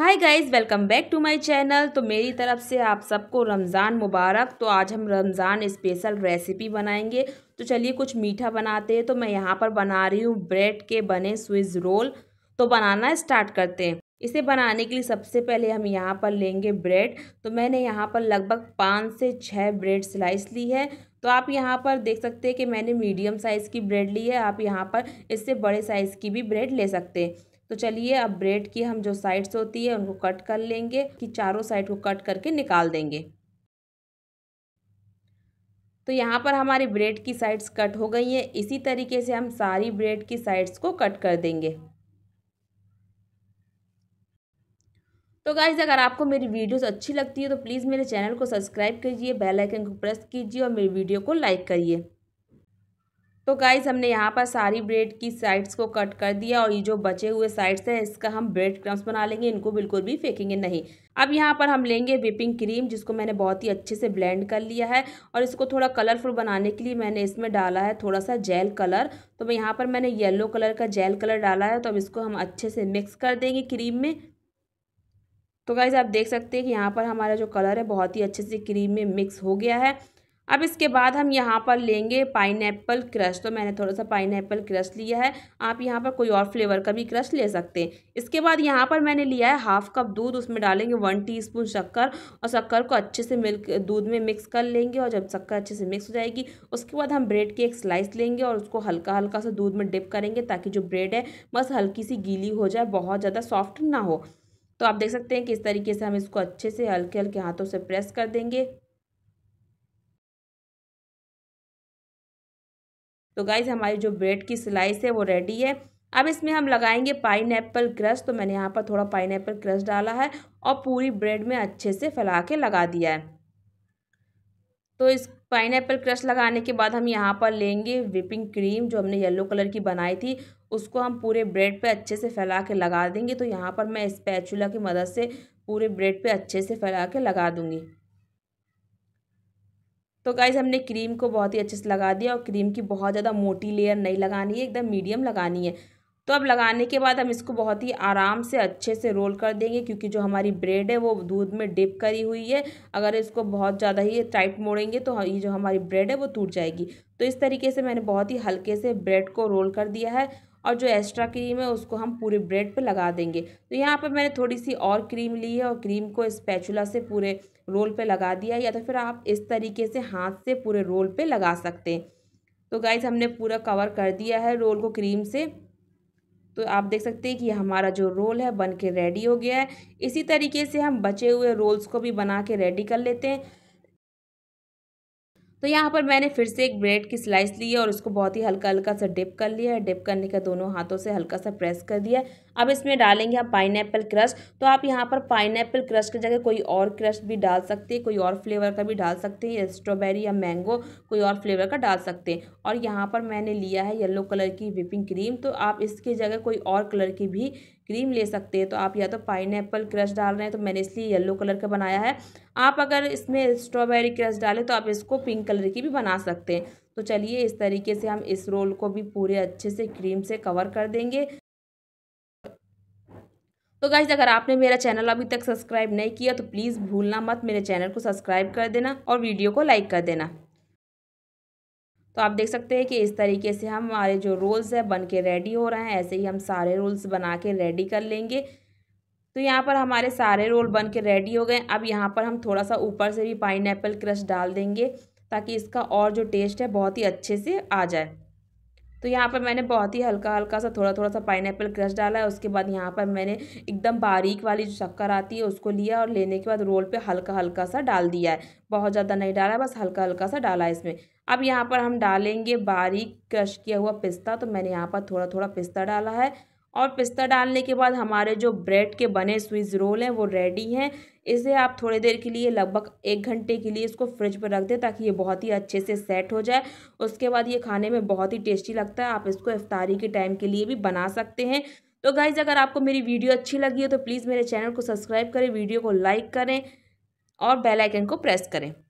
hi guys welcome back to my channel तो मेरी तरफ से आप सबको रमज़ान मुबारक तो आज हम रमज़ान स्पेशल रेसिपी बनाएंगे तो चलिए कुछ मीठा बनाते हैं तो मैं यहाँ पर बना रही हूँ ब्रेड के बने स्विज रोल तो बनाना स्टार्ट करते हैं इसे बनाने के लिए सबसे पहले हम यहाँ पर लेंगे ब्रेड तो मैंने यहाँ पर लगभग पाँच से छः ब्रेड स्लाइस ली है तो आप यहाँ पर देख सकते हैं कि मैंने मीडियम साइज़ की ब्रेड ली है आप यहाँ पर इससे बड़े साइज़ की भी ब्रेड ले सकते हैं तो चलिए अब ब्रेड की हम जो साइड्स होती है उनको कट कर लेंगे कि चारों साइड को कट करके निकाल देंगे तो यहाँ पर हमारी ब्रेड की साइड्स कट हो गई हैं इसी तरीके से हम सारी ब्रेड की साइड्स को कट कर देंगे तो गाइज अगर आपको मेरी वीडियोस अच्छी लगती है तो प्लीज़ मेरे चैनल को सब्सक्राइब कीजिए बेल आइकन को प्रेस कीजिए और मेरी वीडियो को लाइक करिए तो गाइज हमने यहाँ पर सारी ब्रेड की साइड्स को कट कर दिया और ये जो बचे हुए साइड्स हैं इसका हम ब्रेड क्रम्स बना लेंगे इनको बिल्कुल भी फेंकेंगे नहीं अब यहाँ पर हम लेंगे विपिंग क्रीम जिसको मैंने बहुत ही अच्छे से ब्लेंड कर लिया है और इसको थोड़ा कलरफुल बनाने के लिए मैंने इसमें डाला है थोड़ा सा जेल कलर तो मैं यहाँ पर मैंने येलो कलर का जेल कलर डाला है तो अब इसको हम अच्छे से मिक्स कर देंगे क्रीम में तो गाइज़ आप देख सकते हैं कि यहाँ पर हमारा जो कलर है बहुत ही अच्छे से क्रीम में मिक्स हो गया है अब इसके बाद हम यहाँ पर लेंगे पाइन एप्पल क्रश तो मैंने थोड़ा सा पाइन एप्पल क्रश लिया है आप यहाँ पर कोई और फ्लेवर का भी क्रश ले सकते हैं इसके बाद यहाँ पर मैंने लिया है हाफ़ कप दूध उसमें डालेंगे वन टीस्पून शक्कर और शक्कर को अच्छे से मिल्क दूध में मिक्स कर लेंगे और जब शक्कर अच्छे से मिक्स हो जाएगी उसके बाद हम ब्रेड की एक स्लाइस लेंगे और उसको हल्का हल्का सा दूध में डिप करेंगे ताकि जो ब्रेड है बस हल्की सी गीली हो जाए बहुत ज़्यादा सॉफ्ट ना हो तो आप देख सकते हैं कि इस तरीके से हम इसको अच्छे से हल्के हल्के हाथों से प्रेस कर देंगे तो गाइज हमारी जो ब्रेड की स्लाइस है वो रेडी है अब इसमें हम लगाएंगे पाइन एप्पल क्रश तो मैंने यहाँ पर थोड़ा पाइन एप्पल क्रश डाला है और पूरी ब्रेड में अच्छे से फैला के लगा दिया है तो इस पाइन एप्पल क्रश लगाने के बाद हम यहाँ पर लेंगे विपिंग क्रीम जो हमने येलो कलर की बनाई थी उसको हम पूरे ब्रेड पे अच्छे से फैला के लगा देंगे तो यहाँ पर मैं स्पैचुला की मदद से पूरे ब्रेड पर अच्छे से फैला के लगा दूँगी तो गाइज़ हमने क्रीम को बहुत ही अच्छे से लगा दिया और क्रीम की बहुत ज़्यादा मोटी लेयर नहीं लगानी है एकदम मीडियम लगानी है तो अब लगाने के बाद हम इसको बहुत ही आराम से अच्छे से रोल कर देंगे क्योंकि जो हमारी ब्रेड है वो दूध में डिप करी हुई है अगर इसको बहुत ज़्यादा ही टाइट मोड़ेंगे तो हाँ, ये जो हमारी ब्रेड है वो टूट जाएगी तो इस तरीके से मैंने बहुत ही हल्के से ब्रेड को रोल कर दिया है और जो एक्स्ट्रा क्रीम है उसको हम पूरे ब्रेड पे लगा देंगे तो यहाँ पे मैंने थोड़ी सी और क्रीम ली है और क्रीम को स्पैचुला से पूरे रोल पे लगा दिया या तो फिर आप इस तरीके से हाथ से पूरे रोल पे लगा सकते हैं तो गाइज हमने पूरा कवर कर दिया है रोल को क्रीम से तो आप देख सकते हैं कि हमारा जो रोल है बन के रेडी हो गया है इसी तरीके से हम बचे हुए रोल्स को भी बना के रेडी कर लेते हैं तो यहाँ पर मैंने फिर से एक ब्रेड की स्लाइस ली है और उसको बहुत ही हल्का हल्का सा डिप कर लिया है डिप करने का दोनों हाथों से हल्का सा प्रेस कर दिया अब इसमें डालेंगे हम पाइन क्रश तो आप यहाँ पर पाइन क्रश की जगह कोई और क्रश भी डाल सकते हैं कोई और फ्लेवर का भी डाल सकते हैं स्ट्रॉबेरी या मैंगो कोई और फ्लेवर का डाल सकते हैं और यहाँ पर मैंने लिया है येलो कलर की विपिंग क्रीम तो आप इसकी जगह कोई और कलर की भी क्रीम ले सकते हैं तो आप या तो पाइन क्रश डाल रहे हैं तो मैंने इसलिए येलो कलर का बनाया है आप अगर इसमें स्ट्रॉबेरी क्रश डालें तो आप इसको पिंक कलर की भी बना सकते हैं तो चलिए इस तरीके से हम इस रोल को भी पूरे अच्छे से क्रीम से कवर कर देंगे तो गाइज अगर आपने मेरा चैनल अभी तक सब्सक्राइब नहीं किया तो प्लीज़ भूलना मत मेरे चैनल को सब्सक्राइब कर देना और वीडियो को लाइक कर देना तो आप देख सकते हैं कि इस तरीके से हम हमारे जो रोल्स है बन के रेडी हो रहे हैं ऐसे ही हम सारे रोल्स बना के रेडी कर लेंगे तो यहाँ पर हमारे सारे रोल बन के रेडी हो गए अब यहाँ पर हम थोड़ा सा ऊपर से भी पाइन क्रश डाल देंगे ताकि इसका और जो टेस्ट है बहुत ही अच्छे से आ जाए तो यहाँ पर मैंने बहुत ही हल्का हल्का सा थोड़ा थोड़ा सा पाइन एप्पल क्रश डाला है उसके बाद यहाँ पर मैंने एकदम बारीक वाली जो शक्कर आती है उसको लिया और लेने के बाद रोल पे हल्का हल्का सा डाल दिया है बहुत ज़्यादा नहीं डाला है बस हल्का हल्का सा डाला है इसमें अब यहाँ पर हम डालेंगे बारीक क्रश किया हुआ पिस्ता तो मैंने यहाँ पर थोड़ा थोड़ा पिस्ता डाला है और पिस्ता डालने के बाद हमारे जो ब्रेड के बने स्विज रोल हैं वो रेडी हैं इसे आप थोड़ी देर के लिए लगभग एक घंटे के लिए इसको फ्रिज पर रख दें ताकि ये बहुत ही अच्छे से सेट हो जाए उसके बाद ये खाने में बहुत ही टेस्टी लगता है आप इसको इफ्तारी के टाइम के लिए भी बना सकते हैं तो गाइज़ अगर आपको मेरी वीडियो अच्छी लगी हो तो प्लीज़ मेरे चैनल को सब्सक्राइब करें वीडियो को लाइक करें और बेल आइकन को प्रेस करें